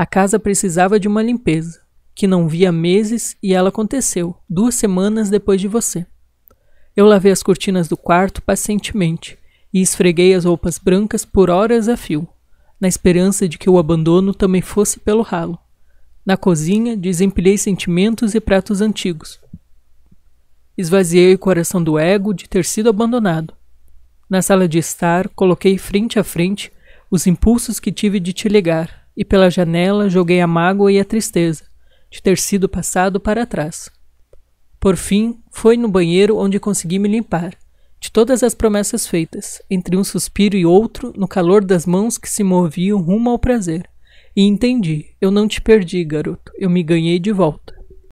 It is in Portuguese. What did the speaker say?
A casa precisava de uma limpeza, que não via meses e ela aconteceu, duas semanas depois de você. Eu lavei as cortinas do quarto pacientemente e esfreguei as roupas brancas por horas a fio, na esperança de que o abandono também fosse pelo ralo. Na cozinha, desempilhei sentimentos e pratos antigos. Esvaziei o coração do ego de ter sido abandonado. Na sala de estar, coloquei frente a frente os impulsos que tive de te ligar, e pela janela joguei a mágoa e a tristeza de ter sido passado para trás. Por fim, foi no banheiro onde consegui me limpar de todas as promessas feitas, entre um suspiro e outro, no calor das mãos que se moviam rumo ao prazer. E entendi, eu não te perdi, garoto, eu me ganhei de volta.